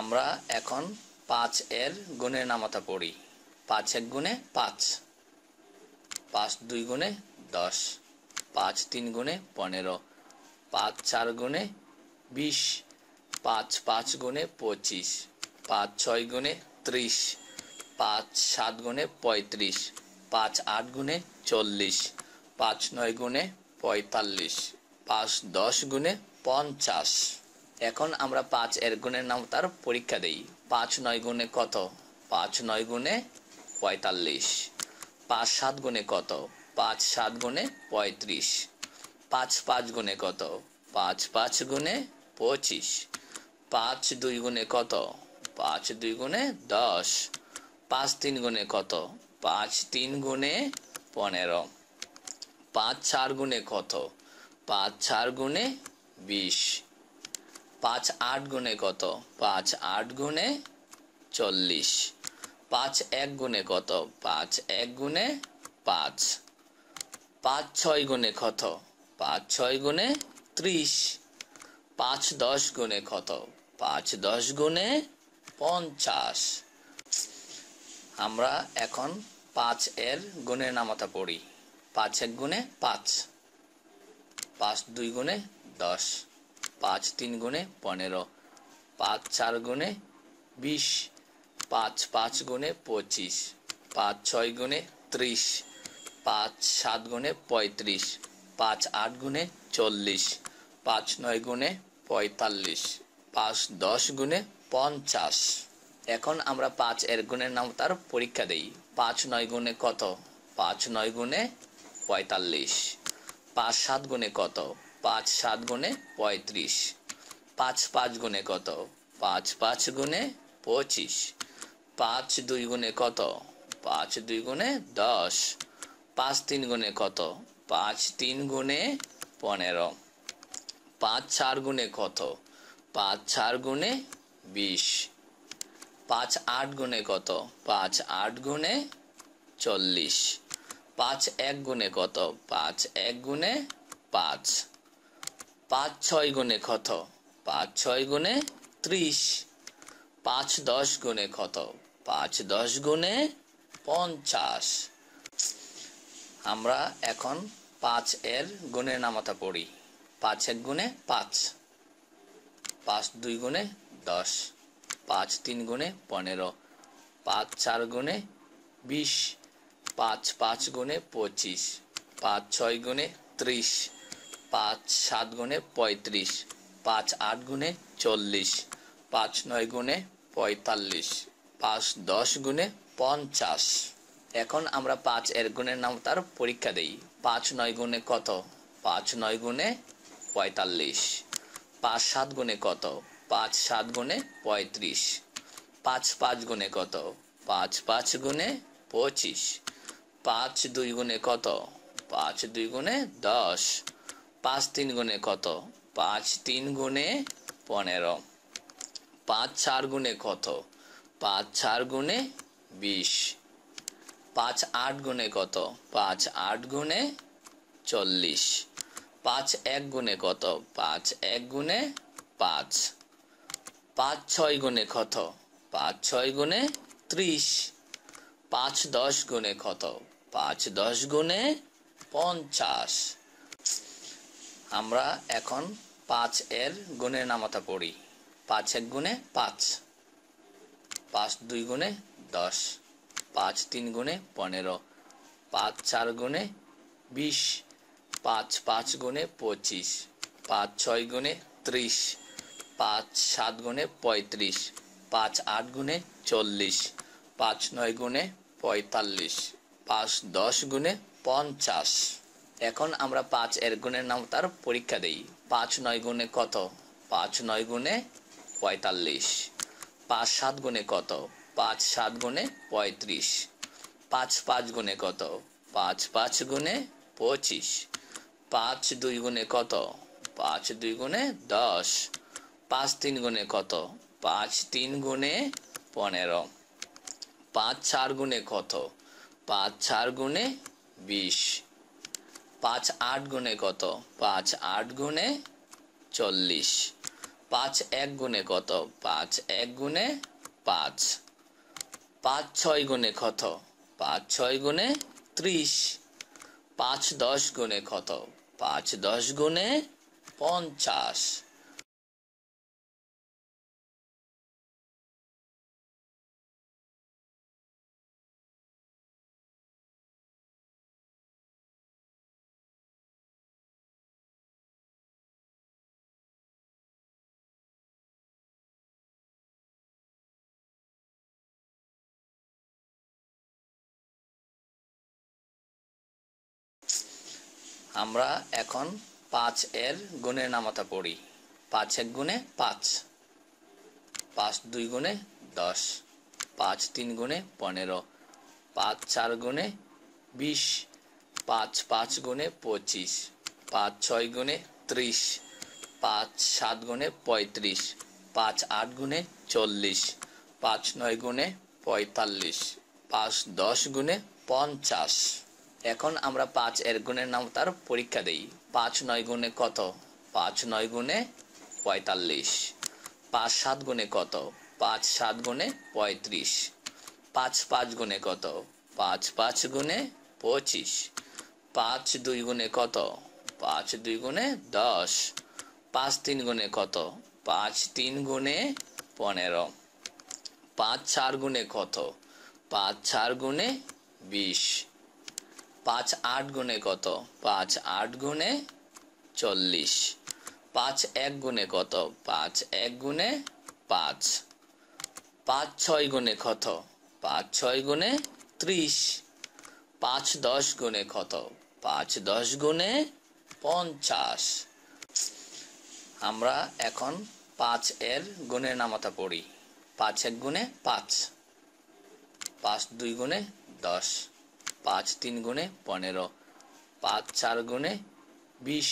আমরা এখন পাঁচ এর গুণের নামাতা পড়ি পাঁচ এক গুণে পাঁচ পাঁচ দুই গুণে দশ পাঁচ তিন গুণে পনেরো পাঁচ চার গুণে বিশ পাঁচ পাঁচ গুণে পঁচিশ পাঁচ ছয় গুণে ত্রিশ পাঁচ সাত গুণে পঁয়ত্রিশ পাঁচ আট গুণে চল্লিশ পাঁচ নয় গুণে পঁয়তাল্লিশ পাঁচ দশ গুণে পঞ্চাশ এখন আমরা পাঁচ এর গুণের নাম তার পরীক্ষা দেই পাঁচ নয় গুণে কত পাঁচ নয় গুণে পঁয়তাল্লিশ পাঁচ সাত গুণে কত পাঁচ সাত গুণে পঁয়ত্রিশ পাঁচ পাঁচ গুণে কত পাঁচ পাঁচ গুণে পঁচিশ পাঁচ দুই গুণে কত পাঁচ দুই গুণে দশ পাঁচ তিন গুণে কত পাঁচ তিন গুণে পনেরো পাঁচ চার গুণে কত পাঁচ চার গুণে বিশ পাঁচ আট গুণে কত পাঁচ আট গুণে চল্লিশ পাঁচ এক গুণে কত পাঁচ এক গুণে পাঁচ পাঁচ ছয় গুণে কত পাঁচ ছয় গুণে ত্রিশ পাঁচ দশ গুণে কত পাঁচ দশ গুণে পঞ্চাশ আমরা এখন পাঁচ এর গুণের নামতা পড়ি পাঁচ এক গুণে পাঁচ পাঁচ দুই গুণে দশ পাঁচ তিন গুণে পনেরো পাঁচ চার গুণে বিশ পাঁচ পাঁচ গুণে পঁচিশ পাঁচ ছয় গুণে ত্রিশ পাঁচ সাত গুণে পঁয়ত্রিশ পাঁচ আট গুণে চল্লিশ পাঁচ নয় গুণে পঁয়তাল্লিশ পাঁচ দশ গুণে পঞ্চাশ এখন আমরা পাঁচ এর গুণের নাম তার পরীক্ষা দেই পাঁচ নয় গুণে কত পাঁচ নয় গুণে পঁয়তাল্লিশ পাঁচ সাত গুণে কত পাঁচ সাত গুণে পঁয়ত্রিশ পাঁচ পাঁচ গুণে কত পাঁচ পাঁচ গুণে পঁচিশ পাঁচ দুই গুণে কত পাঁচ দুই গুণে দশ পাঁচ তিন গুণে কত পাঁচ তিন গুণে পনেরো পাঁচ চার গুণে কত পাঁচ চার গুণে বিশ পাঁচ আট গুণে কত পাঁচ আট গুণে চল্লিশ পাঁচ এক গুণে কত পাঁচ এক গুণে পাঁচ পাঁচ ছয় গুণে কত পাঁচ ছয় গুণে ত্রিশ পাঁচ দশ গুণে কত পাঁচ দশ গুণে পঞ্চাশ আমরা এখন পাঁচ এর গুণের নামতা পড়ি পাঁচ এক গুণে পাঁচ পাঁচ দুই গুণে দশ পাঁচ তিন গুণে পনেরো পাঁচ চার গুণে বিশ পাঁচ পাঁচ গুণে পঁচিশ পাঁচ ছয় গুণে ত্রিশ পাঁচ সাত গুণে পঁয়ত্রিশ পাঁচ আট গুণে চল্লিশ পাঁচ নয় গুণে পঁয়তাল্লিশ পাঁচ দশ গুণে পঞ্চাশ এখন আমরা পাঁচ এর গুণের নাম তার পরীক্ষা দেই পাঁচ নয় গুণে কত পাঁচ নয় গুণে পঁয়তাল্লিশ পাঁচ সাত গুণে কত পাঁচ সাত গুণে পঁয়ত্রিশ পাঁচ পাঁচ গুণে কত পাঁচ পাঁচ গুণে পঁচিশ পাঁচ দুই গুণে কত পাঁচ দুই গুণে দশ পাঁচ তিন গুণে কত পাঁচ তিন গুণে পনেরো পাঁচ চার গুণে কত পাঁচ চার গুণে বিশ পাঁচ আট গুণে কত পাঁচ আট গুণে চল্লিশ পাঁচ এক গুণে কত পাঁচ এক গুণে পাঁচ পাঁচ ছয় গুণে কত পাঁচ ছয় গুণে ত্রিশ পাঁচ দশ গুণে কত পাঁচ দশ গুণে পঞ্চাশ আমরা এখন পাঁচ এর গুণের নামতা পড়ি পাঁচ এক গুণে পাঁচ পাঁচ দুই গুণে দশ পাঁচ তিন গুণে পনেরো পাঁচ চার গুণে বিশ পাঁচ পাঁচ গুণে পঁচিশ পাঁচ ছয় গুণে ত্রিশ পাঁচ সাত গুণে পঁয়ত্রিশ পাঁচ আট গুণে চল্লিশ পাঁচ নয় গুণে পঁয়তাল্লিশ পাঁচ দশ গুণে পঞ্চাশ এখন আমরা পাঁচ এর গুণের নাম তার পরীক্ষা দেই পাঁচ নয় গুণে কত পাঁচ নয় গুণে পঁয়তাল্লিশ পাঁচ সাত গুণে কত পাঁচ সাত গুণে পঁয়ত্রিশ পাঁচ পাঁচ গুণে কত পাঁচ পাঁচ গুণে পঁচিশ পাঁচ দুই গুণে কত পাঁচ দুই গুণে দশ পাঁচ তিন গুণে কত পাঁচ তিন গুণে পনেরো পাঁচ চার গুণে কত পাঁচ চার গুণে বিশ পাঁচ আট গুণে কত পাঁচ আট গুণে চল্লিশ পাঁচ এক গুণে কত পাঁচ এক গুণে পাঁচ পাঁচ ছয় গুণে কত পাঁচ ছয় গুণে ত্রিশ পাঁচ দশ গুণে কত পাঁচ দশ গুণে পঞ্চাশ আমরা এখন পাঁচ এর গুণের নামতা পড়ি পাঁচ এক গুণে পাঁচ পাঁচ দুই গুণে দশ পাঁচ তিন গুণে পনেরো পাঁচ চার গুণে বিশ পাঁচ পাঁচ গুণে পঁচিশ পাঁচ ছয় গুণে ত্রিশ পাঁচ সাত গুণে পঁয়ত্রিশ পাঁচ আট গুণে চল্লিশ পাঁচ নয় গুণে পঁয়তাল্লিশ পাঁচ দশ গুণে পঞ্চাশ এখন আমরা পাঁচ এর গুণের নাম তার পরীক্ষা দেই পাঁচ নয় গুণে কত পাঁচ নয় গুণে পঁয়তাল্লিশ পাঁচ সাত গুণে কত পাঁচ সাত গুণে পঁয়ত্রিশ পাঁচ পাঁচ গুণে কত পাঁচ পাঁচ গুণে পঁচিশ পাঁচ দুই গুণে কত পাঁচ দুই গুণে দশ পাঁচ তিন গুণে কত পাঁচ তিন গুণে পনেরো পাঁচ চার গুণে কত পাঁচ চার গুণে বিশ পাঁচ আট গুণে কত পাঁচ আট গুণে চল্লিশ পাঁচ এক গুণে কত পাঁচ এক গুণে পাঁচ পাঁচ ছয় গুণে কত পাঁচ ছয় গুণে ত্রিশ পাঁচ দশ গুণে কত পাঁচ দশ গুণে পঞ্চাশ আমরা এখন পাঁচ এর গুণের নামতা পড়ি পাঁচ এক গুণে পাঁচ পাঁচ দুই গুণে দশ পাঁচ তিন গুণে পনেরো পাঁচ চার গুণে বিশ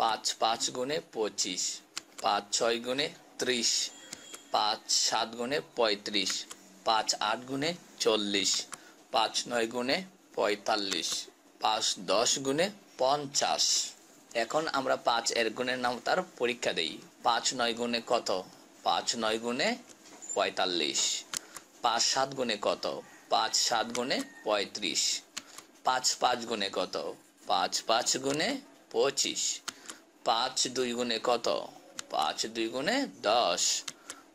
পাঁচ পাঁচ গুণে পঁচিশ পাঁচ ছয় গুণে ত্রিশ পাঁচ সাত গুণে পঁয়ত্রিশ পাঁচ আট গুণে চল্লিশ পাঁচ নয় গুণে পঁয়তাল্লিশ পাঁচ দশ গুণে পঞ্চাশ এখন আমরা পাঁচ এর গুণের নাম তার পরীক্ষা দিই পাঁচ নয় গুণে কত পাঁচ নয় গুণে পঁয়তাল্লিশ পাঁচ সাত গুণে কত পাঁচ সাত গুণে পঁয়ত্রিশ পাঁচ পাঁচ গুণে কত পাঁচ পাঁচ গুণে পঁচিশ পাঁচ দুই গুণে কত পাঁচ দুই গুণে দশ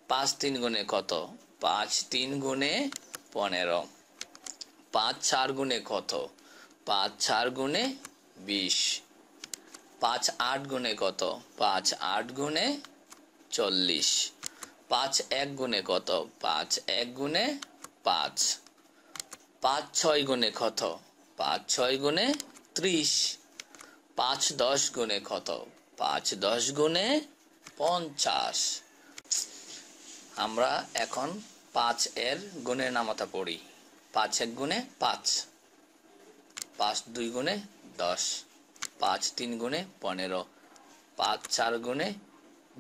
পাঁচ তিন গুণে কত পাঁচ তিন গুণে পনেরো পাঁচ চার গুণে কত পাঁচ চার গুণে বিশ পাঁচ আট গুণে কত পাঁচ আট গুণে চল্লিশ পাঁচ এক গুণে কত পাঁচ এক গুণে পাঁচ পাঁচ ছয় গুণে কত পাঁচ ছয় গুণে ত্রিশ পাঁচ দশ গুণে কত পাঁচ দশ গুণে পঞ্চাশ আমরা এখন পাঁচ এর গুণের নামতা পড়ি পাঁচ এক গুণে পাঁচ পাঁচ দুই গুণে দশ পাঁচ তিন গুণে পনেরো পাঁচ চার গুণে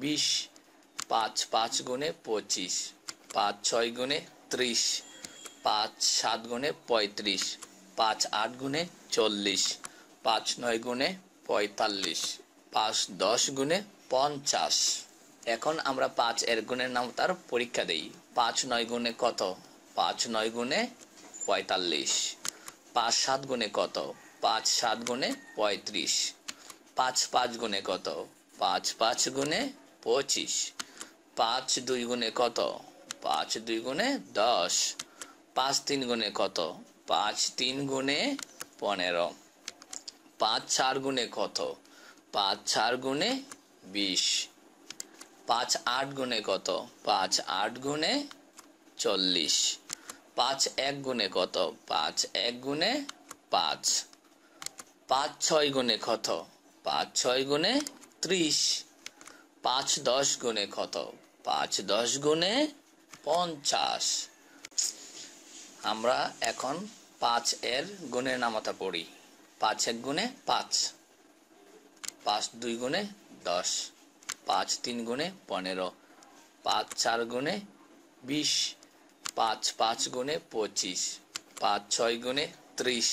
বিশ পাঁচ পাঁচ গুণে পঁচিশ পাঁচ ছয় গুণে ত্রিশ পাঁচ সাত গুণে পঁয়ত্রিশ পাঁচ আট গুণে চল্লিশ পাঁচ নয় গুণে পঁয়তাল্লিশ পাঁচ দশ গুণে পঞ্চাশ এখন আমরা পাঁচ এর গুণের নাম তার পরীক্ষা দেই পাঁচ নয় গুণে কত পাঁচ নয় গুণে পঁয়তাল্লিশ পাঁচ সাত গুণে কত পাঁচ সাত গুণে পঁয়ত্রিশ পাঁচ পাঁচ গুণে কত পাঁচ পাঁচ গুণে পঁচিশ পাঁচ দুই গুণে কত পাঁচ দুই গুণে দশ পাঁচ তিন গুণে কত পাঁচ তিন গুণে পনেরো পাঁচ চার গুণে কত পাঁচ চার গুণে বিশ পাঁচ আট গুণে কত পাঁচ আট গুণে চল্লিশ পাঁচ এক গুণে কত পাঁচ এক গুণে পাঁচ পাঁচ ছয় গুণে কত পাঁচ ছয় গুণে ত্রিশ পাঁচ দশ গুণে কত পাঁচ দশ গুণে পঞ্চাশ আমরা এখন পাঁচ এর গুণের নামতা পড়ি পাঁচ এক গুণে পাঁচ পাঁচ দুই গুণে দশ পাঁচ তিন গুণে পনেরো পাঁচ চার গুণে বিশ পাঁচ পাঁচ গুণে পঁচিশ পাঁচ ছয় গুণে ত্রিশ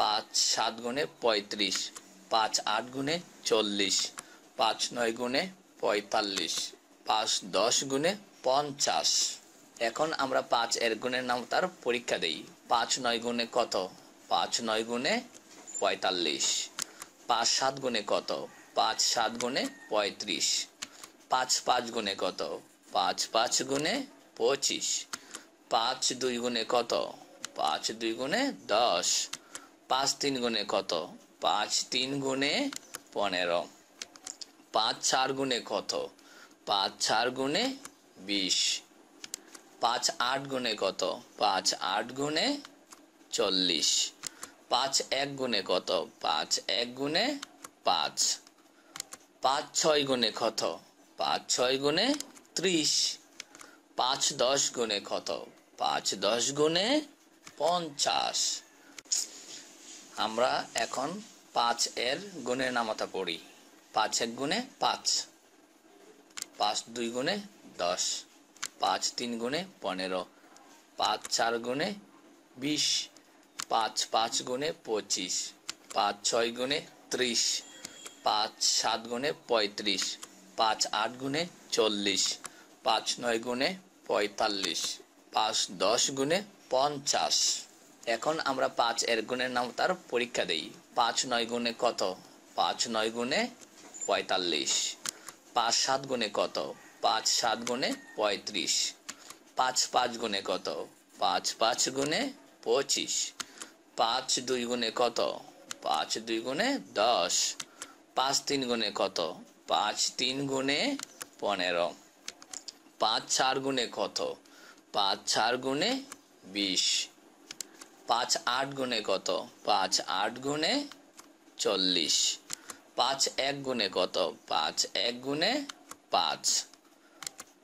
পাঁচ সাত গুণে পঁয়ত্রিশ পাঁচ আট গুণে চল্লিশ পাঁচ নয় গুণে পঁয়তাল্লিশ পাঁচ দশ গুণে পঞ্চাশ এখন আমরা পাঁচ এর গুণের নাম তার পরীক্ষা দেই পাঁচ নয় গুণে কত পাঁচ নয় গুণে পঁয়তাল্লিশ পাঁচ সাত গুণে কত পাঁচ সাত গুণে পঁয়ত্রিশ পাঁচ পাঁচ গুণে কত পাঁচ পাঁচ গুণে পঁচিশ পাঁচ দুই গুণে কত পাঁচ দুই গুণে দশ পাঁচ তিন গুণে কত পাঁচ তিন গুণে পনেরো পাঁচ চার গুণে কত পাঁচ চার গুণে বিশ পাঁচ আট গুণে কত পাঁচ আট গুণে চল্লিশ পাঁচ এক গুণে কত পাঁচ এক গুণে পাঁচ পাঁচ ছয় গুণে কত পাঁচ ছয় গুণে ত্রিশ পাঁচ দশ গুণে কত পাঁচ দশ গুণে পঞ্চাশ আমরা এখন পাঁচ এর গুণের নামতা পড়ি পাঁচ এক গুণে পাঁচ পাঁচ দুই গুণে দশ পাঁচ তিন গুণে পনেরো পাঁচ চার গুণে বিশ পাঁচ পাঁচ গুণে পঁচিশ পাঁচ ছয় গুণে ত্রিশ পাঁচ সাত গুণে পঁয়ত্রিশ পাঁচ আট গুণে চল্লিশ পাঁচ নয় গুণে পঁয়তাল্লিশ পাঁচ দশ গুণে পঞ্চাশ এখন আমরা পাঁচ এর গুণের নাম তার পরীক্ষা দিই পাঁচ নয় গুণে কত পাঁচ নয় গুণে পঁয়তাল্লিশ পাঁচ সাত গুণে কত পাঁচ সাত গুণে পঁয়ত্রিশ পাঁচ পাঁচ গুণে কত পাঁচ পাঁচ গুণে পঁচিশ পাঁচ দুই গুণে কত পাঁচ দুই গুণে দশ পাঁচ তিন গুণে কত পাঁচ তিন গুণে পনেরো পাঁচ চার গুণে কত পাঁচ চার গুণে বিশ পাঁচ আট গুণে কত পাঁচ আট গুণে চল্লিশ পাঁচ এক গুণে কত পাঁচ এক গুণে পাঁচ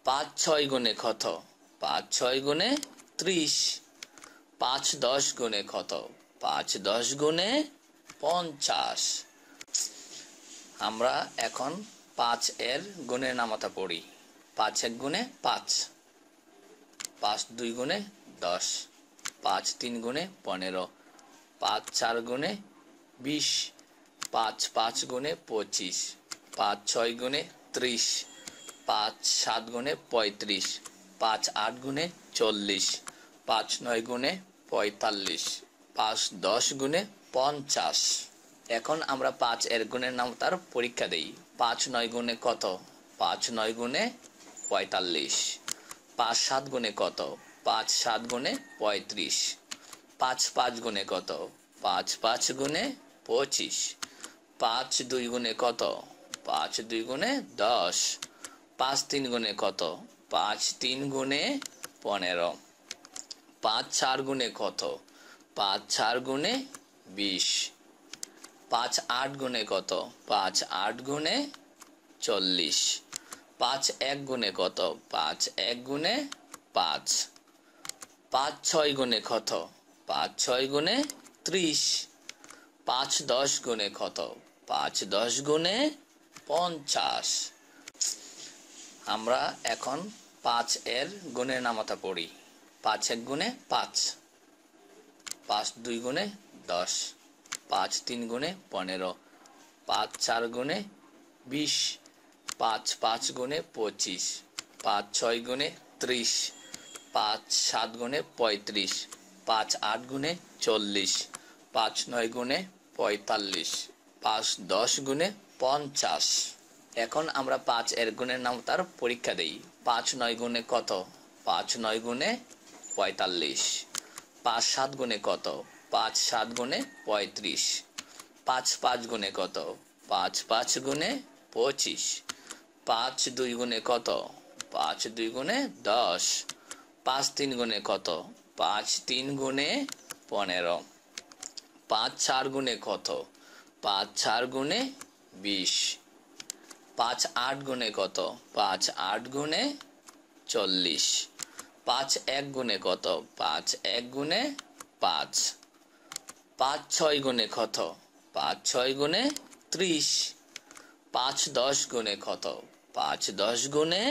পাঁচ ছয় গুণে কত পাঁচ ছয় গুণে ত্রিশ পাঁচ দশ গুণে কত পাঁচ দশ গুণে পঞ্চাশ আমরা এখন পাঁচ এর গুণের নামতা পড়ি পাঁচ এক গুণে পাঁচ পাঁচ দুই গুণে দশ পাঁচ তিন গুণে পনেরো পাঁচ চার গুণে বিশ পাঁচ পাঁচ গুণে পঁচিশ পাঁচ ছয় গুণে ত্রিশ পাঁচ সাত গুণে পঁয়ত্রিশ পাঁচ আট গুণে চল্লিশ পাঁচ নয় গুণে পঁয়তাল্লিশ পাঁচ দশ গুণে পঞ্চাশ এখন আমরা পাঁচ এর গুণের নাম তার পরীক্ষা দেই পাঁচ নয় গুণে কত পাঁচ নয় গুণে পঁয়তাল্লিশ পাঁচ সাত গুণে কত পাঁচ সাত গুণে পঁয়ত্রিশ পাঁচ পাঁচ গুণে কত পাঁচ পাঁচ গুণে পঁচিশ পাঁচ দুই গুণে কত পাঁচ দুই গুণে দশ পাঁচ তিন গুণে কত পাঁচ তিন গুণে পনেরো পাঁচ চার গুণে কত পাঁচ চার গুণে বিশ পাঁচ আট গুণে কত পাঁচ আট গুণে চল্লিশ পাঁচ এক গুণে কত পাঁচ এক গুণে পাঁচ পাঁচ ছয় গুণে কত পাঁচ ছয় গুণে ত্রিশ পাঁচ দশ গুণে কত পাঁচ দশ গুণে পঞ্চাশ আমরা এখন পাঁচ এর গুণের নামতা পড়ি পাঁচ এক গুণে পাঁচ পাঁচ দুই গুণে দশ পাঁচ তিন গুণে পনেরো পাঁচ চার গুণে বিশ পাঁচ পাঁচ গুণে পঁচিশ পাঁচ ছয় গুণে ত্রিশ পাঁচ সাত গুণে পঁয়ত্রিশ পাঁচ আট গুণে চল্লিশ পাঁচ নয় গুণে পঁয়তাল্লিশ পাঁচ দশ গুণে পঞ্চাশ এখন আমরা পাঁচ এর গুণের নাম তার পরীক্ষা দেই পাঁচ নয় গুণে কত পাঁচ নয় গুণে পঁয়তাল্লিশ পাঁচ সাত গুণে কত পাঁচ সাত গুণে পঁয়ত্রিশ পাঁচ পাঁচ গুণে কত পাঁচ পাঁচ গুণে পঁচিশ পাঁচ দুই গুণে কত পাঁচ দুই গুণে দশ পাঁচ তিন গুণে কত পাঁচ তিন গুণে পনেরো পাঁচ চার গুণে কত পাঁচ চার গুণে বিশ পাঁচ আট গুণে কত পাঁচ আট গুণে চল্লিশ পাঁচ এক গুণে কত পাঁচ এক গুণে পাঁচ পাঁচ ছয় গুণে কত পাঁচ ছয় গুণে ত্রিশ পাঁচ দশ গুণে কত পাঁচ দশ গুণে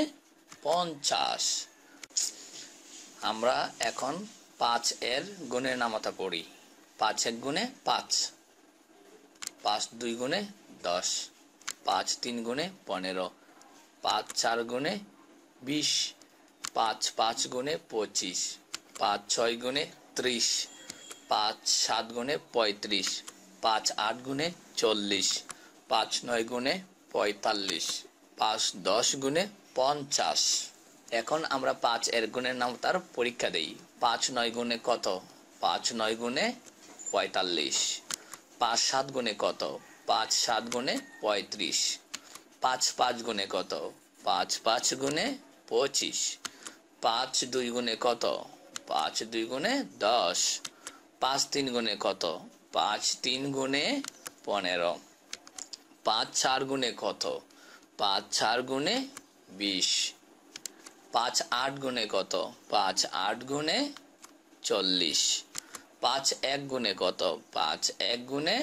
পঞ্চাশ আমরা এখন পাঁচ এর গুণের নামতা পড়ি পাঁচ এক গুণে পাঁচ পাঁচ দুই গুণে দশ পাঁচ তিন গুণে পনেরো পাঁচ চার গুণে বিশ পাঁচ পাঁচ গুণে পঁচিশ পাঁচ ছয় গুণে ত্রিশ পাঁচ সাত গুণে পঁয়ত্রিশ পাঁচ আট গুণে চল্লিশ পাঁচ নয় গুণে পঁয়তাল্লিশ পাঁচ দশ গুণে পঞ্চাশ এখন আমরা পাঁচ এর গুণের নাম তার পরীক্ষা দিই পাঁচ নয় গুণে কত পাঁচ নয় গুণে পঁয়তাল্লিশ পাঁচ সাত গুণে কত পাঁচ সাত গুণে পঁয়ত্রিশ পাঁচ পাঁচ গুণে কত পাঁচ পাঁচ গুণে পঁচিশ পাঁচ দুই গুণে কত পাঁচ দুই গুণে দশ পাঁচ তিন গুণে কত পাঁচ তিন গুণে পনেরো পাঁচ চার গুণে কত পাঁচ চার গুণে বিশ পাঁচ আট গুণে কত পাঁচ আট গুণে চল্লিশ পাঁচ এক গুণে কত পাঁচ এক গুণে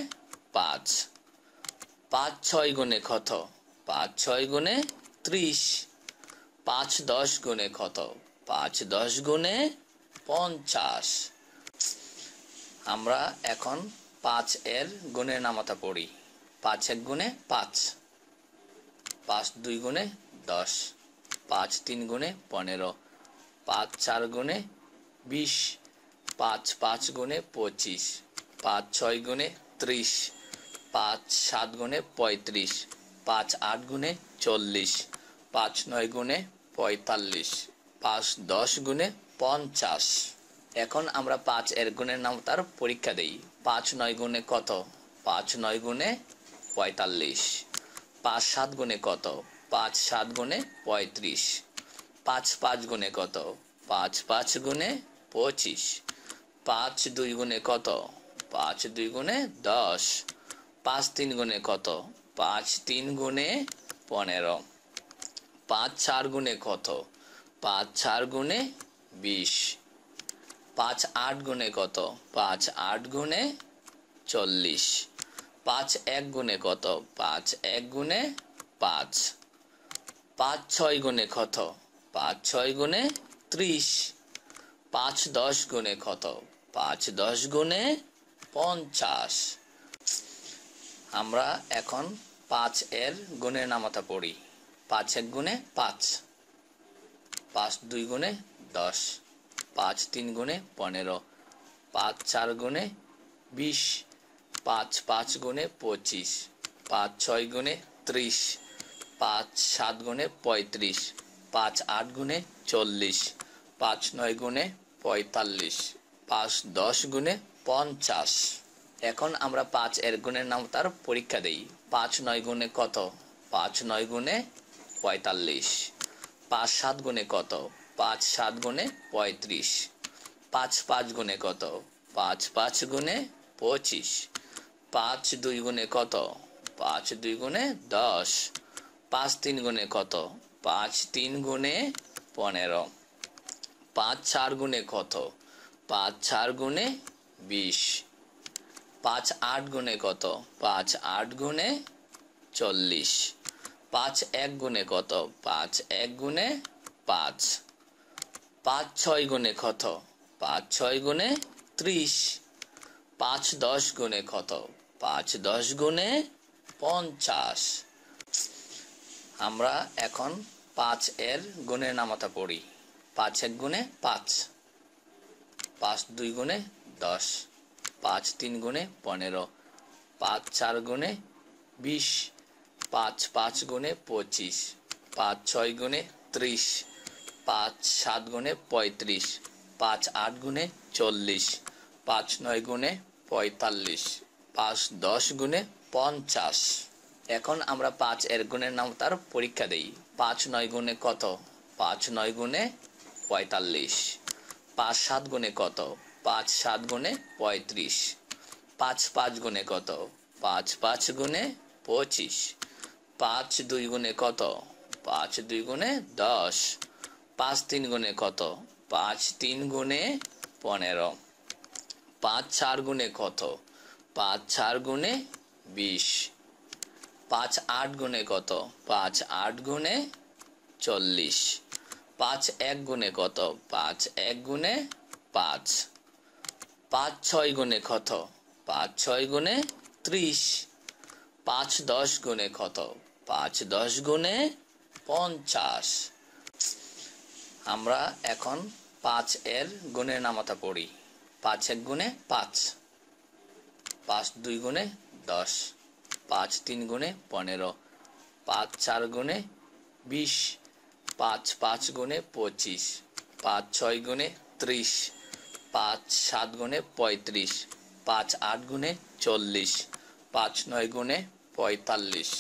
পাঁচ পাঁচ ছয় গুণে কত পাঁচ ছয় গুণে ত্রিশ পাঁচ দশ গুণে কত পাঁচ দশ গুণে পঞ্চাশ আমরা এখন পাঁচ এর গুণের নামতা পড়ি পাঁচ এক গুণে পাঁচ পাঁচ দুই গুণে দশ পাঁচ তিন গুণে পনেরো পাঁচ চার গুণে বিশ পাঁচ পাঁচ গুণে পঁচিশ পাঁচ ছয় গুণে ত্রিশ পাঁচ সাত গুণে পঁয়ত্রিশ পাঁচ আট গুণে চল্লিশ পাঁচ নয় গুণে পঁয়তাল্লিশ পাঁচ দশ গুণে পঞ্চাশ এখন আমরা পাঁচ এর গুণের নাম তার পরীক্ষা দেই পাঁচ নয় গুণে কত পাঁচ নয় গুণে পঁয়তাল্লিশ পাঁচ সাত গুণে কত পাঁচ সাত গুণে পঁয়ত্রিশ পাঁচ পাঁচ গুণে কত পাঁচ পাঁচ গুণে পঁচিশ পাঁচ দুই গুণে কত পাঁচ দুই গুণে দশ পাঁচ তিন গুণে কত পাঁচ তিন গুণে পনেরো পাঁচ চার গুণে কত পাঁচ চার গুণে বিশ পাঁচ আট গুণে কত পাঁচ আট গুণে চল্লিশ পাঁচ এক গুণে কত পাঁচ এক গুণে পাঁচ পাঁচ ছয় গুণে কত পাঁচ ছয় গুণে ত্রিশ পাঁচ দশ গুণে কত পাঁচ দশ গুণে পঞ্চাশ আমরা এখন পাঁচ এর গুণের নামতা পড়ি পাঁচ এক গুণে পাঁচ পাঁচ দুই গুণে দশ পাঁচ তিন গুণে পনেরো পাঁচ চার গুণে বিশ পাঁচ পাঁচ গুণে পঁচিশ পাঁচ ছয় গুণে ত্রিশ পাঁচ সাত গুণে পঁয়ত্রিশ পাঁচ আট গুণে চল্লিশ পাঁচ নয় গুণে পঁয়তাল্লিশ পাঁচ দশ গুণে পঞ্চাশ এখন আমরা পাঁচ এর গুণের নাম তার পরীক্ষা দেই পাঁচ নয় গুণে কত পাঁচ নয় গুণে পঁয়তাল্লিশ পাঁচ সাত গুণে কত পাঁচ সাত গুণে পঁয়ত্রিশ পাঁচ পাঁচ গুণে কত পাঁচ পাঁচ গুণে পঁচিশ পাঁচ দুই গুণে কত পাঁচ দুই গুণে দশ পাঁচ তিন গুণে কত পাঁচ তিন গুণে পনেরো পাঁচ চার গুণে কত পাঁচ চার গুণে বিশ পাঁচ আট গুণে কত পাঁচ আট গুণে চল্লিশ পাঁচ এক গুণে কত পাঁচ এক গুণে পাঁচ পাঁচ ছয় গুণে কত পাঁচ ছয় গুণে ত্রিশ পাঁচ দশ গুণে কত পাঁচ দশ গুণে পঞ্চাশ আমরা এখন পাঁচ এর গুণের নামতা পড়ি পাঁচ এক গুণে পাঁচ পাঁচ দুই গুণে দশ পাঁচ তিন গুণে পনেরো পাঁচ চার গুণে বিশ পাঁচ পাঁচ গুণে পঁচিশ পাঁচ ছয় গুণে ত্রিশ পাঁচ সাত গুণে পঁয়ত্রিশ পাঁচ আট গুণে চল্লিশ পাঁচ নয় গুণে পঁয়তাল্লিশ পাঁচ দশ গুণে পঞ্চাশ এখন আমরা পাঁচ এর গুণের নাম তার পরীক্ষা দিই পাঁচ নয় গুণে কত পাঁচ নয় গুণে পঁয়তাল্লিশ পাঁচ সাত গুণে কত পাঁচ সাত গুণে পঁয়ত্রিশ পাঁচ পাঁচ গুণে কত পাঁচ পাঁচ গুণে পঁচিশ পাঁচ দুই গুণে কত পাঁচ দুই গুণে দশ পাঁচ তিন গুণে কত পাঁচ তিন গুণে পনেরো পাঁচ চার গুণে কত পাঁচ চার গুণে বিশ পাঁচ আট গুণে কত পাঁচ আট গুণে চল্লিশ পাঁচ এক গুণে কত পাঁচ এক গুণে পাঁচ পাঁচ ছয় গুণে কত পাঁচ ছয় গুণে ত্রিশ পাঁচ দশ গুণে কত পাঁচ দশ গুণে পঞ্চাশ আমরা এখন পাঁচ এর গুণের নামতা পড়ি পাঁচ এক গুণে পাঁচ পাঁচ দুই গুণে দশ পাঁচ তিন গুণে পনেরো পাঁচ চার গুণে বিশ পাঁচ পাঁচ গুণে পঁচিশ পাঁচ ছয় গুণে ত্রিশ পাঁচ সাত গুণে পঁয়ত্রিশ পাঁচ আট গুণে চল্লিশ পাঁচ নয় গুণে পঁয়তাল্লিশ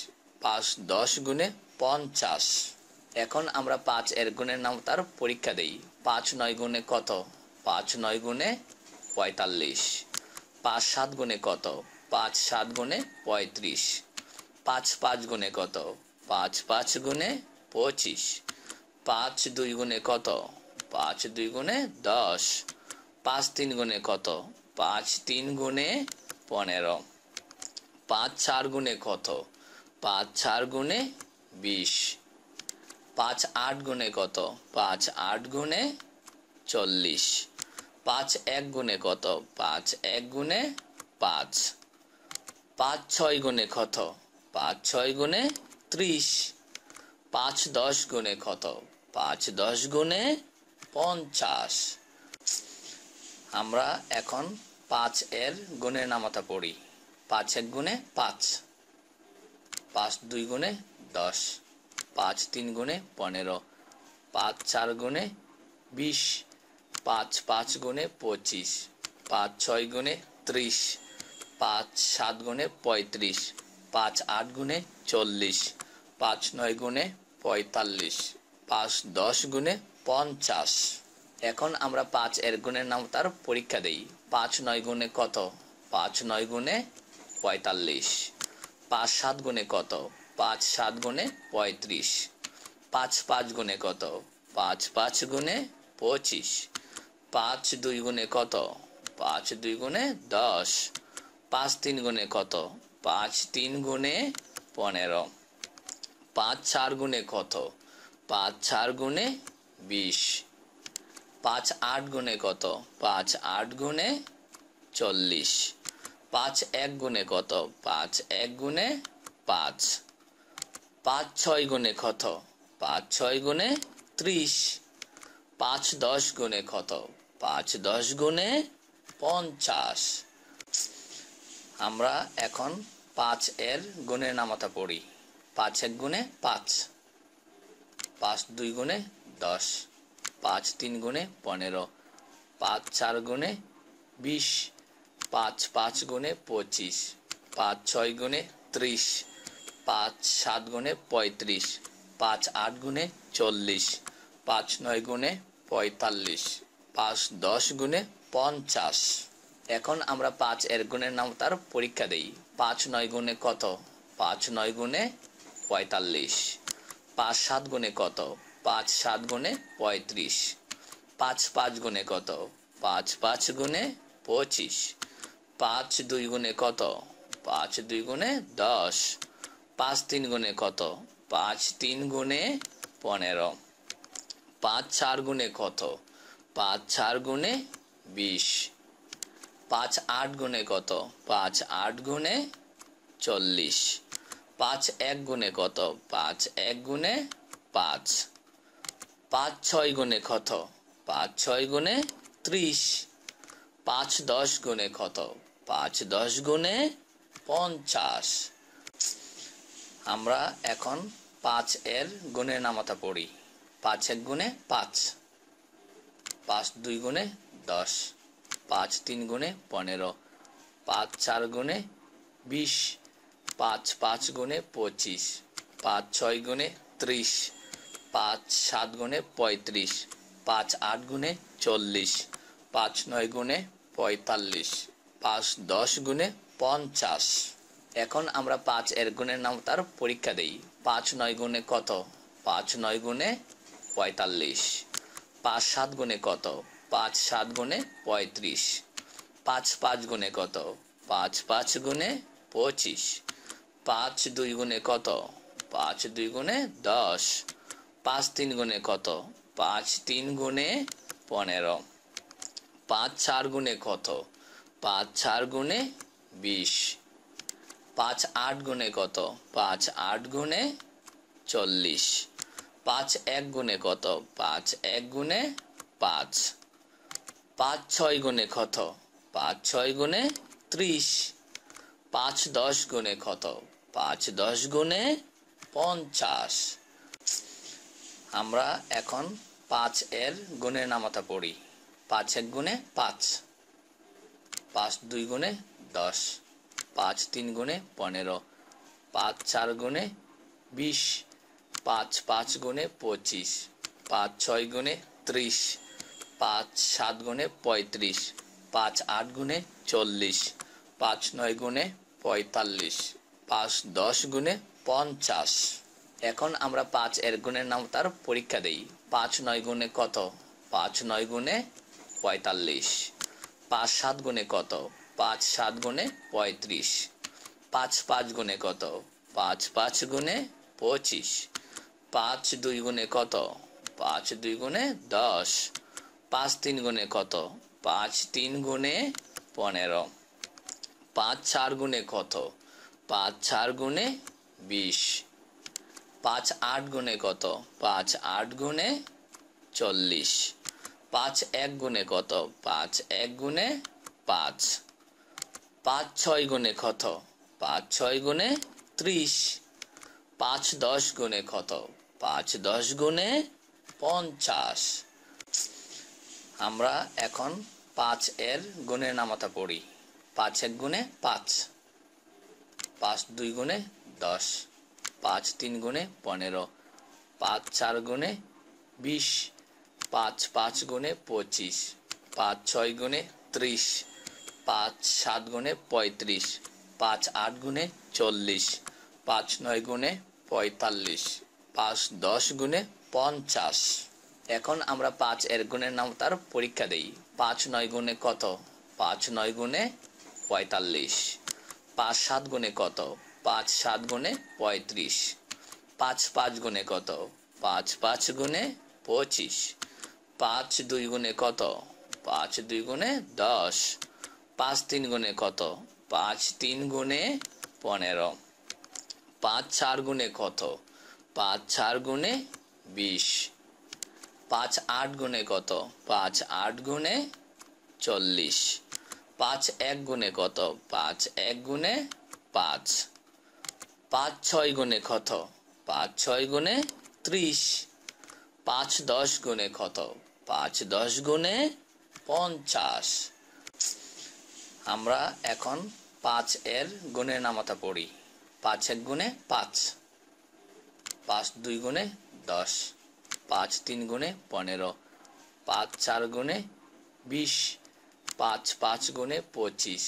পাঁচ দশ গুণে পঞ্চাশ এখন আমরা পাঁচ এর গুণের নাম তার পরীক্ষা দেই পাঁচ নয় গুণে কত পাঁচ নয় গুণে পঁয়তাল্লিশ পাঁচ সাত গুণে কত পাঁচ সাত গুণে পঁয়ত্রিশ পাঁচ পাঁচ গুণে কত পাঁচ পাঁচ গুণে পঁচিশ পাঁচ দুই গুণে কত পাঁচ দুই গুণে দশ পাঁচ তিন গুণে কত পাঁচ তিন গুণে পনেরো পাঁচ চার গুণে কত পাঁচ চার গুণে বিশ পাঁচ আট গুণে কত পাঁচ আট গুণে চল্লিশ পাঁচ এক গুণে কত পাঁচ এক গুণে পাঁচ পাঁচ ছয় গুণে কত পাঁচ ছয় গুণে ত্রিশ পাঁচ দশ গুণে কত পাঁচ দশ গুণে পঞ্চাশ আমরা এখন পাঁচ এর গুণের নামতা পড়ি পাঁচ এক গুণে পাঁচ পাঁচ দুই গুণে দশ পাঁচ তিন গুণে পনেরো পাঁচ চার গুণে বিশ পাঁচ পাঁচ গুণে পঁচিশ পাঁচ ছয় গুণে ত্রিশ পাঁচ সাত গুণে পঁয়ত্রিশ পাঁচ আট গুণে চল্লিশ পাঁচ নয় গুণে পঁয়তাল্লিশ পাঁচ দশ গুণে পঞ্চাশ এখন আমরা পাঁচ এর গুণের নাম তার পরীক্ষা দেই পাঁচ নয় গুণে কত পাঁচ নয় গুণে পঁয়তাল্লিশ পাঁচ সাত গুণে কত পাঁচ সাত গুণে পঁয়ত্রিশ পাঁচ পাঁচ গুণে কত পাঁচ পাঁচ গুণে পঁচিশ পাঁচ দুই গুণে কত পাঁচ দুই গুণে দশ পাঁচ তিন গুণে কত পাঁচ তিন গুণে পনেরো পাঁচ চার গুণে কত পাঁচ চার গুণে বিশ পাঁচ আট গুণে কত পাঁচ আট গুণে চল্লিশ পাঁচ এক গুণে কত পাঁচ এক গুণে পাঁচ পাঁচ ছয় গুণে কত পাঁচ ছয় গুণে ত্রিশ পাঁচ দশ গুণে কত পাঁচ দশ গুণে পঞ্চাশ আমরা এখন পাঁচ এর গুণের নামতা পড়ি পাঁচ এক গুণে পাঁচ পাঁচ দুই গুণে দশ পাঁচ তিন গুণে পনেরো পাঁচ চার গুণে বিশ পাঁচ পাঁচ গুণে পঁচিশ পাঁচ ছয় গুণে ত্রিশ পাঁচ সাত গুণে পঁয়ত্রিশ পাঁচ আট গুণে চল্লিশ পাঁচ নয় গুণে পঁয়তাল্লিশ পাঁচ দশ গুণে পঞ্চাশ এখন আমরা পাঁচ এর গুণের নাম তার পরীক্ষা দিই পাঁচ নয় গুণে কত পাঁচ নয় গুণে পঁয়তাল্লিশ পাঁচ সাত গুণে কত পাঁচ সাত গুণে পঁয়ত্রিশ পাঁচ পাঁচ গুণে কত পাঁচ পাঁচ গুণে পঁচিশ পাঁচ দুই গুণে কত পাঁচ দুই গুণে দশ পাঁচ তিন গুণে কত পাঁচ তিন গুণে পনেরো পাঁচ চার গুণে কত পাঁচ চার গুণে বিশ পাঁচ আট গুণে কত পাঁচ আট গুণে চল্লিশ পাঁচ এক গুণে কত পাঁচ এক গুণে পাঁচ পাঁচ ছয় গুণে কত পাঁচ ছয় গুণে ত্রিশ পাঁচ দশ গুণে কত পাঁচ দশ গুণে পঞ্চাশ আমরা এখন পাঁচ এর গুণের নামতা পড়ি পাঁচ এক গুণে পাঁচ পাঁচ দুই গুণে দশ পাঁচ তিন গুণে পনেরো পাঁচ চার গুণে বিশ পাঁচ পাঁচ গুণে পঁচিশ পাঁচ ছয় গুণে ত্রিশ পাঁচ সাত গুণে পঁয়ত্রিশ পাঁচ আট গুণে চল্লিশ পাঁচ নয় গুণে পঁয়তাল্লিশ পাঁচ দশ গুণে পঞ্চাশ এখন আমরা পাঁচ এর গুণের নাম তার পরীক্ষা দেই পাঁচ নয় গুণে কত পাঁচ নয় গুণে পঁয়তাল্লিশ পাঁচ সাত গুণে কত পাঁচ সাত গুণে পঁয়ত্রিশ পাঁচ পাঁচ গুণে কত পাঁচ পাঁচ গুণে পঁচিশ পাঁচ দুই গুণে কত পাঁচ দুই গুণে দশ পাঁচ তিন গুণে কত পাঁচ তিন গুণে পনেরো পাঁচ চার গুণে কত পাঁচ চার গুণে বিশ পাঁচ আট গুণে কত পাঁচ আট গুণে চল্লিশ পাঁচ এক গুণে কত পাঁচ এক গুণে পাঁচ পাঁচ ছয় গুণে কত পাঁচ ছয় গুণে ত্রিশ পাঁচ দশ গুণে কত পাঁচ দশ গুণে পঞ্চাশ আমরা এখন পাঁচ এর গুণের নামতা পড়ি পাঁচ এক গুণে পাঁচ পাঁচ দুই গুণে দশ পাঁচ তিন গুণে পনেরো পাঁচ চার গুণে বিশ পাঁচ পাঁচ গুণে পঁচিশ পাঁচ ছয় গুণে ত্রিশ পাঁচ সাত গুণে পঁয়ত্রিশ পাঁচ আট গুণে চল্লিশ পাঁচ নয় গুণে পঁয়তাল্লিশ পাঁচ দশ গুণে পঞ্চাশ এখন আমরা পাঁচ এর গুণের নাম তার পরীক্ষা দেই পাঁচ নয় গুণে কত পাঁচ নয় গুণে পঁয়তাল্লিশ পাঁচ সাত গুণে কত পাঁচ সাত গুণে পঁয়ত্রিশ পাঁচ পাঁচ গুণে কত পাঁচ পাঁচ গুণে পঁচিশ পাঁচ দুই গুণে কত পাঁচ দুই গুণে দশ পাঁচ তিন গুণে কত পাঁচ তিন গুণে পনেরো পাঁচ চার গুণে কত পাঁচ চার গুণে বিশ পাঁচ আট গুণে কত পাঁচ আট গুণে চল্লিশ পাঁচ এক গুণে কত পাঁচ এক গুণে পাঁচ পাঁচ ছয় গুণে কত পাঁচ ছয় গুণে ত্রিশ পাঁচ দশ গুণে কত পাঁচ দশ গুণে পঞ্চাশ আমরা এখন পাঁচ এর গুণের নামতা পড়ি পাঁচ এক গুণে পাঁচ পাঁচ দুই গুণে দশ পাঁচ তিন গুণে পনেরো পাঁচ চার গুণে বিশ পাঁচ পাঁচ গুণে পঁচিশ পাঁচ ছয় গুণে ত্রিশ পাঁচ সাত গুণে পঁয়ত্রিশ পাঁচ আট গুণে চল্লিশ পাঁচ নয় গুণে পঁয়তাল্লিশ পাঁচ দশ গুণে পঞ্চাশ এখন আমরা পাঁচ এর গুণের নাম তার পরীক্ষা দিই পাঁচ নয় গুণে কত পাঁচ নয় গুণে পঁয়তাল্লিশ পাঁচ সাত গুণে কত পাঁচ সাত গুণে পঁয়ত্রিশ পাঁচ পাঁচ গুণে কত পাঁচ পাঁচ গুণে পঁচিশ পাঁচ দুই গুণে কত পাঁচ দুই গুণে দশ পাঁচ তিন গুণে কত পাঁচ তিন গুণে পনেরো পাঁচ চার গুণে কত পাঁচ চার গুণে বিশ পাঁচ আট গুণে কত পাঁচ আট গুণে চল্লিশ পাঁচ এক গুণে কত পাঁচ এক গুণে পাঁচ পাঁচ ছয় গুণে কত পাঁচ ছয় গুণে ত্রিশ পাঁচ দশ গুণে কত পাঁচ দশ গুণে পঞ্চাশ আমরা এখন পাঁচ এর গুণের নামতা পড়ি পাঁচ এক গুণে পাঁচ পাঁচ দুই গুণে দশ পাঁচ তিন গুণে পনেরো পাঁচ চার গুণে বিশ পাঁচ পাঁচ গুণে পঁচিশ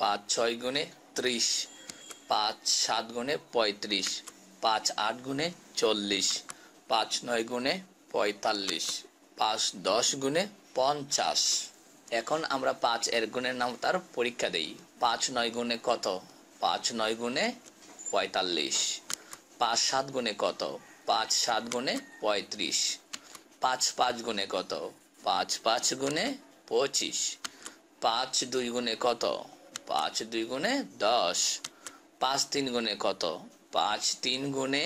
পাঁচ ছয় গুণে ত্রিশ পাঁচ সাত গুণে পঁয়ত্রিশ পাঁচ আট গুণে চল্লিশ পাঁচ নয় গুণে পঁয়তাল্লিশ পাঁচ দশ গুণে পঞ্চাশ এখন আমরা পাঁচ এর গুণের নাম তার পরীক্ষা দেই পাঁচ নয় গুণে কত পাঁচ নয় গুণে পঁয়তাল্লিশ পাঁচ সাত গুণে কত পাঁচ সাত গুণে পঁয়ত্রিশ পাঁচ পাঁচ গুণে কত পাঁচ পাঁচ গুণে পঁচিশ পাঁচ দুই গুণে কত পাঁচ দুই গুণে দশ পাঁচ তিন গুণে কত পাঁচ তিন গুণে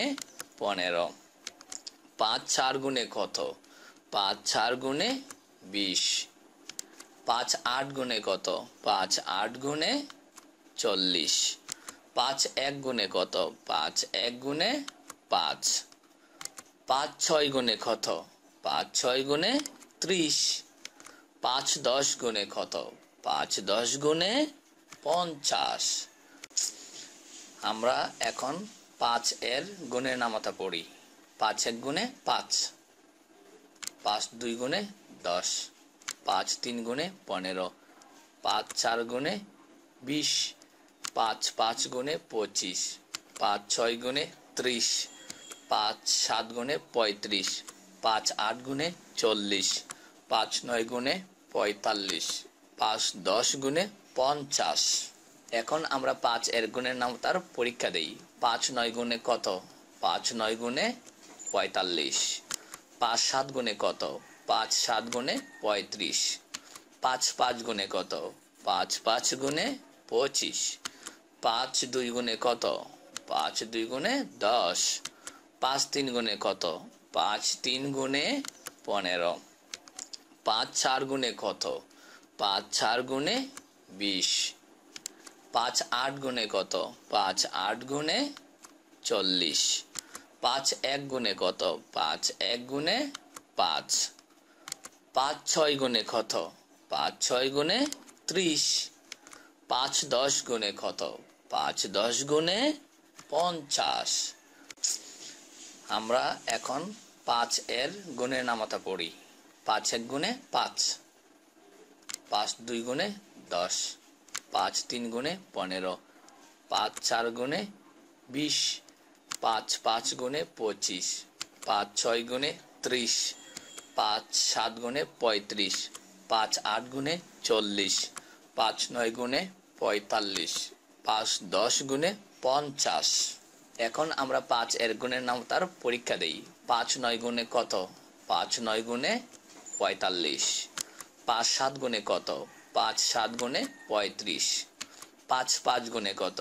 পনেরো পাঁচ চার গুণে কত পাঁচ চার গুণে বিশ পাঁচ আট গুণে কত পাঁচ আট গুণে চল্লিশ পাঁচ এক গুণে কত পাঁচ এক গুণে পাঁচ পাঁচ ছয় গুণে কত পাঁচ ছয় গুণে ত্রিশ পাঁচ দশ গুণে কত পাঁচ দশ গুণে পঞ্চাশ আমরা এখন পাঁচ এর গুণের নামতা পড়ি পাঁচ এক গুণে পাঁচ পাঁচ দুই গুণে দশ পাঁচ তিন গুণে পনেরো পাঁচ চার গুণে বিশ পাঁচ পাঁচ গুণে পঁচিশ পাঁচ ছয় গুণে ত্রিশ পাঁচ সাত গুণে পঁয়ত্রিশ পাঁচ আট গুণে চল্লিশ পাঁচ নয় গুণে পঁয়তাল্লিশ পাঁচ দশ গুণে পঞ্চাশ এখন আমরা পাঁচ এর গুণের নাম তার পরীক্ষা দেই পাঁচ নয় গুণে কত পাঁচ নয় গুণে পঁয়তাল্লিশ পাঁচ সাত গুণে কত পাঁচ সাত গুণে পঁয়ত্রিশ পাঁচ পাঁচ গুণে কত পাঁচ পাঁচ গুণে পঁচিশ পাঁচ দুই গুণে কত পাঁচ দুই গুণে দশ পাঁচ তিন গুণে কত পাঁচ তিন গুণে পনেরো পাঁচ চার গুণে কত পাঁচ চার গুণে বিশ পাঁচ আট গুণে কত পাঁচ আট গুণে চল্লিশ পাঁচ এক গুণে কত পাঁচ এক গুণে পাঁচ পাঁচ ছয় গুণে কত পাঁচ ছয় গুণে ত্রিশ পাঁচ দশ গুণে কত পাঁচ দশ গুণে পঞ্চাশ আমরা এখন পাঁচ এর গুণের নামতা পড়ি পাঁচ এক গুণে পাঁচ পাঁচ দুই গুণে দশ পাঁচ তিন গুণে পনেরো পাঁচ চার গুণে বিশ পাঁচ পাঁচ গুণে পঁচিশ পাঁচ ছয় গুণে ত্রিশ পাঁচ সাত গুণে পঁয়ত্রিশ পাঁচ আট গুণে চল্লিশ পাঁচ নয় গুণে পঁয়তাল্লিশ পাঁচ দশ গুণে পঞ্চাশ এখন আমরা পাঁচ এর গুণের নাম তার পরীক্ষা দিই পাঁচ নয় গুণে কত পাঁচ নয় গুণে পঁয়তাল্লিশ পাঁচ সাত গুণে কত পাঁচ সাত গুণে পঁয়ত্রিশ পাঁচ পাঁচ গুণে কত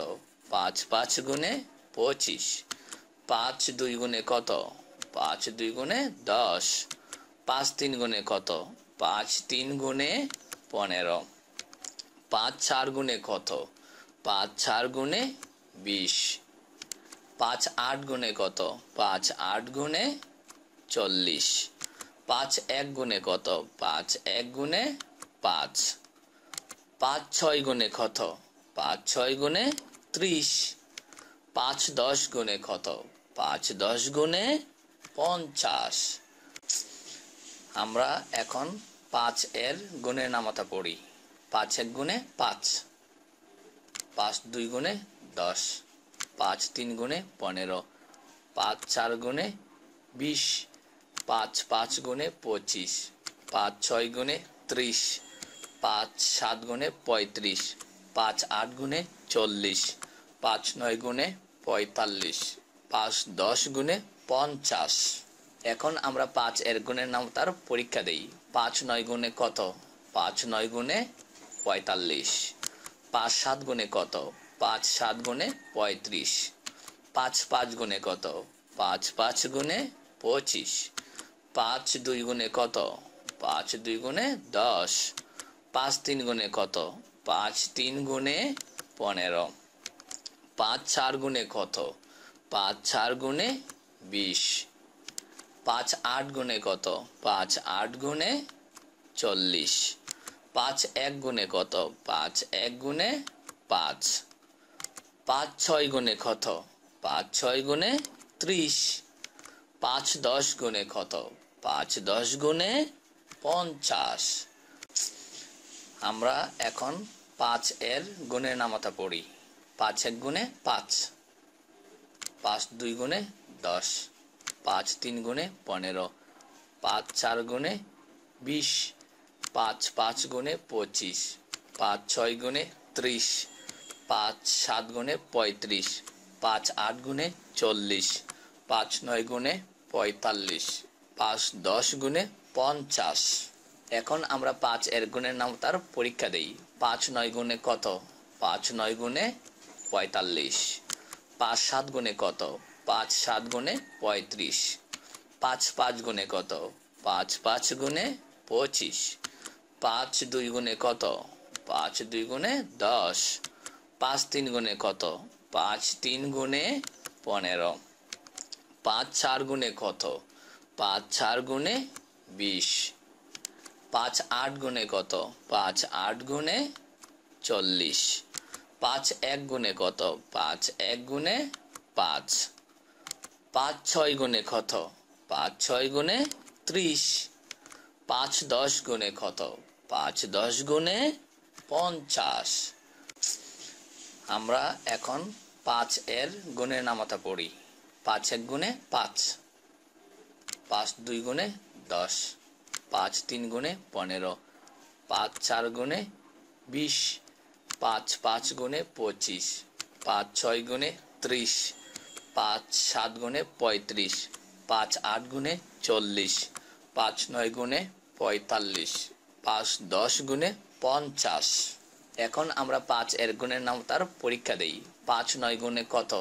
পাঁচ পাঁচ গুণে পঁচিশ পাঁচ দুই গুণে কত পাঁচ দুই গুণে দশ পাঁচ তিন গুণে কত পাঁচ তিন গুণে পনেরো পাঁচ চার গুণে কত পাঁচ চার গুণে বিশ পাঁচ আট গুণে কত পাঁচ আট গুণে চল্লিশ পাঁচ এক গুণে কত পাঁচ এক গুণে পাঁচ পাঁচ ছয় গুণে কত পাঁচ ছয় গুণে ত্রিশ পাঁচ দশ গুণে কত পাঁচ দশ গুণে পঞ্চাশ আমরা এখন পাঁচ এর গুণের নামতা পড়ি পাঁচ এক গুণে পাঁচ পাঁচ দুই গুণে দশ পাঁচ তিন গুণে পনেরো পাঁচ চার গুণে বিশ পাঁচ পাঁচ গুণে পঁচিশ পাঁচ ছয় গুণে ত্রিশ পাঁচ সাত গুণে পঁয়ত্রিশ পাঁচ আট গুণে চল্লিশ পাঁচ নয় গুণে পঁয়তাল্লিশ পাঁচ দশ গুণে পঞ্চাশ এখন আমরা পাঁচ এর গুণের নাম তার পরীক্ষা দেই পাঁচ নয় গুণে কত পাঁচ নয় গুণে পঁয়তাল্লিশ পাঁচ সাত গুণে কত পাঁচ সাত গুণে পঁয়ত্রিশ পাঁচ পাঁচ গুণে কত পাঁচ পাঁচ গুণে পঁচিশ পাঁচ দুই গুণে কত পাঁচ দুই গুণে দশ পাঁচ তিন গুণে কত পাঁচ তিন গুণে পনেরো পাঁচ চার গুণে কত পাঁচ চার গুণে বিশ পাঁচ আট গুণে কত পাঁচ আট গুণে চল্লিশ পাঁচ এক গুণে কত পাঁচ এক গুণে পাঁচ পাঁচ ছয় গুণে কত পাঁচ ছয় গুণে ত্রিশ পাঁচ দশ গুণে কত পাঁচ দশ গুণে পঞ্চাশ আমরা এখন পাঁচ এর গুণের নামতা পড়ি পাঁচ এক গুণে পাঁচ পাঁচ দুই গুণে দশ পাঁচ তিন গুণে পনেরো পাঁচ চার গুণে বিশ পাঁচ পাঁচ গুণে পঁচিশ পাঁচ ছয় গুণে ত্রিশ পাঁচ সাত গুণে পঁয়ত্রিশ পাঁচ আট গুণে চল্লিশ পাঁচ নয় গুণে পঁয়তাল্লিশ পাঁচ দশ গুণে পঞ্চাশ এখন আমরা পাঁচ এর গুণের নাম তার পরীক্ষা দেই পাঁচ নয় গুণে কত পাঁচ নয় গুণে পঁয়তাল্লিশ পাঁচ সাত গুণে কত পাঁচ সাত গুণে পঁয়ত্রিশ পাঁচ পাঁচ গুণে কত পাঁচ পাঁচ গুণে পঁচিশ পাঁচ দুই গুণে কত পাঁচ দুই গুণে দশ পাঁচ তিন গুণে কত পাঁচ তিন গুণে পনেরো পাঁচ চার গুণে কত পাঁচ চার গুণে বিশ পাঁচ আট গুণে কত পাঁচ আট গুণে চল্লিশ পাঁচ এক গুণে কত পাঁচ এক গুণে পাঁচ পাঁচ ছয় গুণে কত পাঁচ ছয় গুণে ত্রিশ পাঁচ দশ গুণে কত পাঁচ দশ গুণে পঞ্চাশ আমরা এখন পাঁচ এর গুণের নামতা পড়ি পাঁচ এক গুণে পাঁচ পাঁচ দুই গুণে দশ পাঁচ তিন গুণে পনেরো পাঁচ চার গুণে বিশ পাঁচ পাঁচ গুণে পঁচিশ পাঁচ ছয় গুণে ত্রিশ পাঁচ সাত গুণে পঁয়ত্রিশ পাঁচ আট গুণে চল্লিশ পাঁচ নয় গুণে পঁয়তাল্লিশ পাঁচ দশ গুণে পঞ্চাশ এখন আমরা পাঁচ এর গুণের নাম তার পরীক্ষা দিই পাঁচ নয় গুণে কত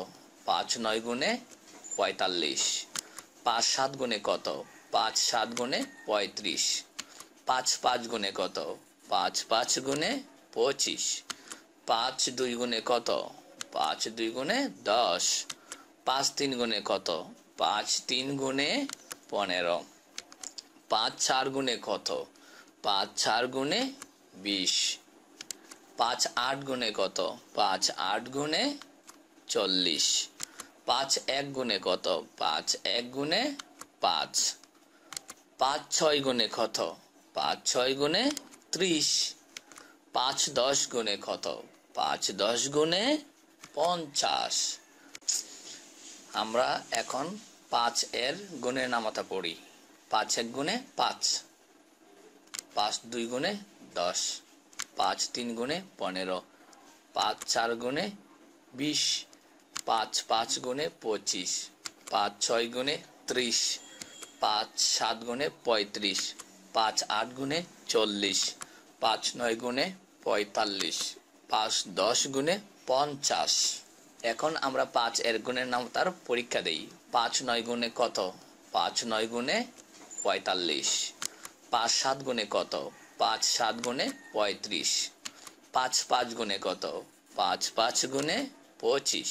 পাঁচ নয় গুণে পঁয়তাল্লিশ পাঁচ সাত গুণে কত পাঁচ সাত গুণে পঁয়ত্রিশ পাঁচ পাঁচ গুণে কত পাঁচ পাঁচ গুণে পঁচিশ পাঁচ দুই গুণে কত পাঁচ দুই গুণে দশ পাঁচ তিন গুণে কত পাঁচ তিন গুণে পনেরো পাঁচ চার গুণে কত পাঁচ চার গুণে বিশ পাঁচ আট গুণে কত পাঁচ আট গুণে চল্লিশ পাঁচ এক গুণে কত পাঁচ এক গুণে পাঁচ পাঁচ ছয় গুণে কত পাঁচ ছয় গুণে ত্রিশ পাঁচ দশ গুণে কত পাঁচ দশ গুণে পঞ্চাশ আমরা এখন পাঁচ এর গুণের নামতা পড়ি পাঁচ এক গুণে পাঁচ পাঁচ দুই গুণে দশ পাঁচ তিন গুণে পনেরো পাঁচ চার গুণে বিশ পাঁচ পাঁচ গুণে পঁচিশ পাঁচ ছয় গুণে ত্রিশ পাঁচ সাত গুণে পঁয়ত্রিশ পাঁচ আট গুণে চল্লিশ পাঁচ নয় গুণে পঁয়তাল্লিশ পাঁচ দশ গুণে পঞ্চাশ এখন আমরা পাঁচ এর গুণের নাম তার পরীক্ষা দেই পাঁচ নয় গুণে কত পাঁচ নয় গুণে পঁয়তাল্লিশ পাঁচ সাত গুণে কত পাঁচ সাত গুণে পঁয়ত্রিশ পাঁচ পাঁচ গুণে কত পাঁচ পাঁচ গুণে পঁচিশ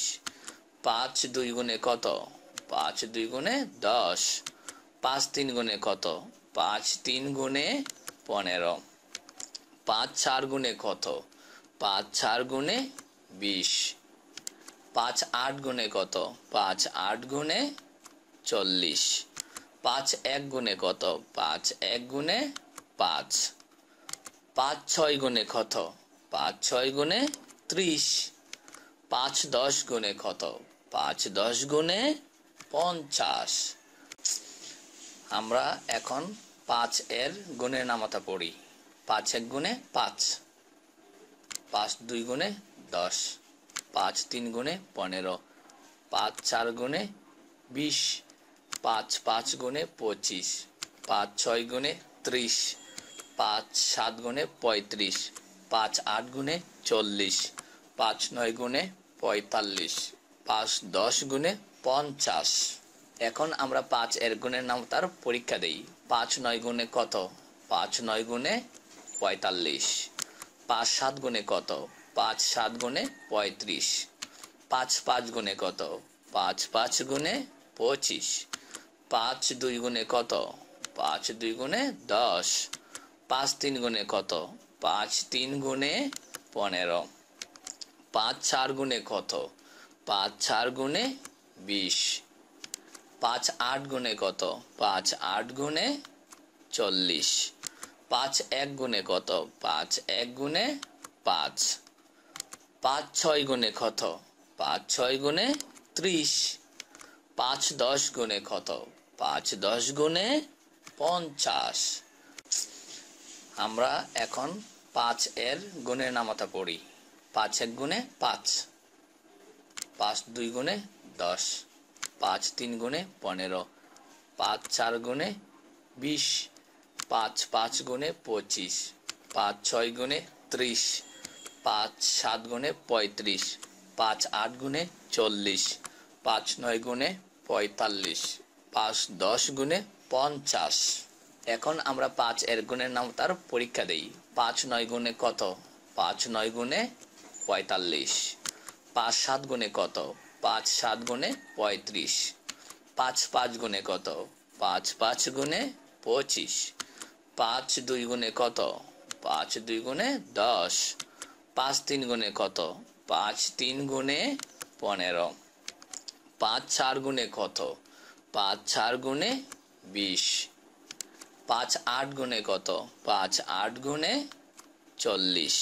পাঁচ দুই গুণে কত পাঁচ দুই গুণে দশ পাঁচ তিন গুণে কত পাঁচ তিন গুণে পনেরো পাঁচ চার গুণে কত পাঁচ চার গুণে বিশ পাঁচ আট গুণে কত পাঁচ আট গুণে চল্লিশ পাঁচ এক গুণে কত পাঁচ এক গুণে পাঁচ পাঁচ ছয় গুণে কত পাঁচ ছয় গুণে ত্রিশ পাঁচ দশ গুণে কত পাঁচ দশ গুণে পঞ্চাশ আমরা এখন পাঁচ এর গুণের নামতা পড়ি পাঁচ এক গুণে পাঁচ পাঁচ দুই গুণে দশ পাঁচ তিন গুণে পনেরো পাঁচ চার গুণে বিশ পাঁচ পাঁচ গুণে পঁচিশ পাঁচ ছয় গুণে ত্রিশ পাঁচ সাত গুণে পঁয়ত্রিশ পাঁচ আট গুণে চল্লিশ পাঁচ নয় গুণে পঁয়তাল্লিশ পাঁচ দশ গুণে পঞ্চাশ এখন আমরা পাঁচ এর গুণের নাম তার পরীক্ষা দেই পাঁচ নয় গুণে কত পাঁচ নয় গুণে পঁয়তাল্লিশ পাঁচ সাত গুণে কত পাঁচ সাত গুণে পঁয়ত্রিশ পাঁচ পাঁচ গুণে কত পাঁচ পাঁচ গুণে পঁচিশ পাঁচ দুই গুণে কত পাঁচ দুই গুণে দশ পাঁচ তিন গুণে কত পাঁচ তিন গুণে পনেরো পাঁচ চার গুণে কত পাঁচ চার গুণে বিশ পাঁচ আট গুণে কত পাঁচ আট গুণে চল্লিশ পাঁচ এক গুণে কত পাঁচ এক গুণে পাঁচ পাঁচ ছয় গুণে কত পাঁচ ছয় গুণে ত্রিশ পাঁচ দশ গুণে কত পাঁচ দশ গুণে পঞ্চাশ আমরা এখন পাঁচ এর গুণের নামতা পড়ি পাঁচ এক গুণে পাঁচ পাঁচ দুই গুণে দশ পাঁচ তিন গুণে পনেরো পাঁচ চার গুণে বিশ পাঁচ পাঁচ গুণে পঁচিশ পাঁচ ছয় গুণে ত্রিশ পাঁচ সাত গুণে পঁয়ত্রিশ পাঁচ আট গুণে চল্লিশ পাঁচ নয় গুণে পঁয়তাল্লিশ পাঁচ দশ গুণে পঞ্চাশ এখন আমরা পাঁচ এর গুণের নাম তার পরীক্ষা দিই পাঁচ নয় গুণে কত পাঁচ নয় গুণে পঁয়তাল্লিশ পাঁচ সাত গুণে কত পাঁচ সাত গুণে পঁয়ত্রিশ পাঁচ পাঁচ গুণে কত পাঁচ পাঁচ গুণে পঁচিশ পাঁচ দুই গুণে কত পাঁচ দুই গুণে দশ পাঁচ তিন গুণে কত পাঁচ তিন গুণে পনেরো পাঁচ চার গুণে কত পাঁচ চার গুণে বিশ পাঁচ আট গুণে কত পাঁচ আট গুণে চল্লিশ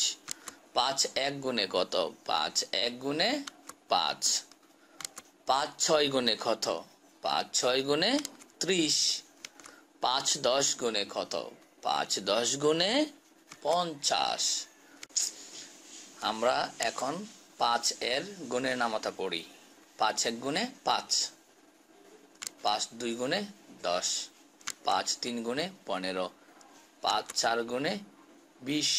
পাঁচ এক গুণে কত পাঁচ এক গুণে পাঁচ পাঁচ ছয় গুণে ক্ষত পাঁচ ছয় গুণে ত্রিশ পাঁচ দশ গুণে ক্ষত পাঁচ দশ গুণে পঞ্চাশ আমরা এখন পাঁচ এর গুণের নামতা পড়ি পাঁচ এক গুণে পাঁচ পাঁচ দুই গুণে দশ পাঁচ তিন গুণে পনেরো পাঁচ চার গুণে বিশ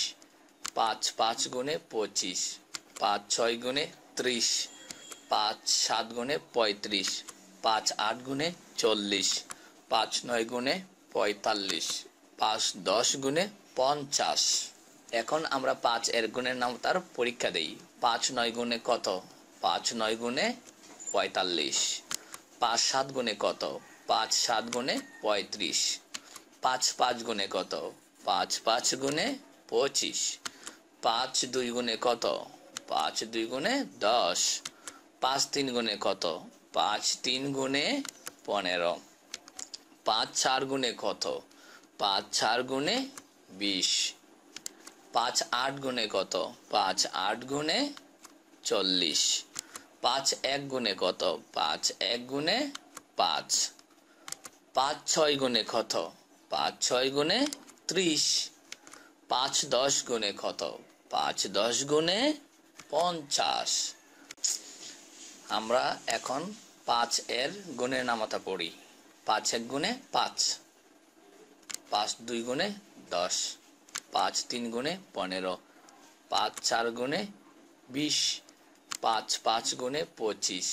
পাঁচ পাঁচ গুণে পঁচিশ পাঁচ ছয় গুণে ত্রিশ পাঁচ সাত গুণে পঁয়ত্রিশ পাঁচ আট গুণে চল্লিশ পাঁচ নয় গুণে পঁয়তাল্লিশ পাঁচ দশ গুণে পঞ্চাশ এখন আমরা পাঁচ এর গুণের নাম তার পরীক্ষা দেই পাঁচ নয় গুণে কত পাঁচ নয় গুণে পঁয়তাল্লিশ পাঁচ সাত গুণে কত পাঁচ সাত গুণে পঁয়ত্রিশ পাঁচ পাঁচ গুণে কত পাঁচ পাঁচ গুণে পঁচিশ পাঁচ দুই গুণে কত পাঁচ দুই গুণে দশ পাঁচ তিন গুণে কত পাঁচ তিন গুণে পনেরো পাঁচ চার গুণে কত পাঁচ চার গুণে বিশ পাঁচ আট গুণে কত পাঁচ আট গুণে চল্লিশ পাঁচ এক গুণে কত পাঁচ এক গুণে পাঁচ পাঁচ ছয় গুণে কত পাঁচ ছয় গুণে ত্রিশ পাঁচ দশ গুণে কত পাঁচ দশ গুণে পঞ্চাশ আমরা এখন পাঁচ এর গুণের নামতা পড়ি পাঁচ এক গুণে পাঁচ পাঁচ দুই গুণে দশ পাঁচ তিন গুণে পনেরো পাঁচ চার গুণে বিশ পাঁচ পাঁচ গুণে পঁচিশ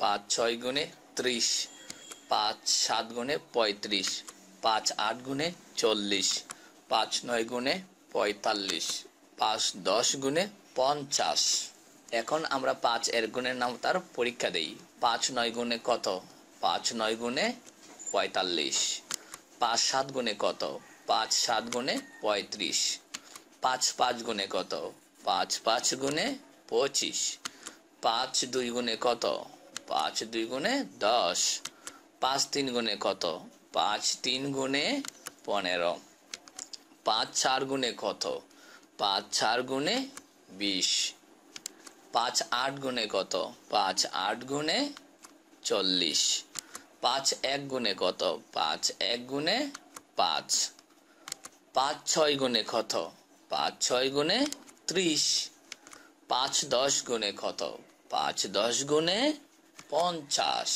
পাঁচ ছয় গুণে ত্রিশ পাঁচ সাত গুণে পঁয়ত্রিশ পাঁচ আট গুণে চল্লিশ পাঁচ নয় গুণে পঁয়তাল্লিশ পাঁচ দশ গুণে পঞ্চাশ এখন আমরা পাঁচ এর গুণের নাম তার পরীক্ষা দেই পাঁচ নয় গুণে কত পাঁচ নয় গুণে পঁয়তাল্লিশ পাঁচ সাত গুণে কত পাঁচ সাত গুণে পঁয়ত্রিশ পাঁচ পাঁচ গুণে কত পাঁচ পাঁচ গুণে পঁচিশ পাঁচ দুই গুণে কত পাঁচ দুই গুণে দশ পাঁচ তিন গুণে কত পাঁচ তিন গুণে পনেরো পাঁচ চার গুণে কত পাঁচ চার গুণে বিশ পাঁচ আট গুণে কত পাঁচ আট গুনে চল্লিশ পাঁচ এক গুণে কত পাঁচ এক গুণে পাঁচ পাঁচ ছয় গুণে কত পাঁচ ছয় গুণে ত্রিশ পাঁচ দশ গুণে কত পাঁচ দশ গুণে পঞ্চাশ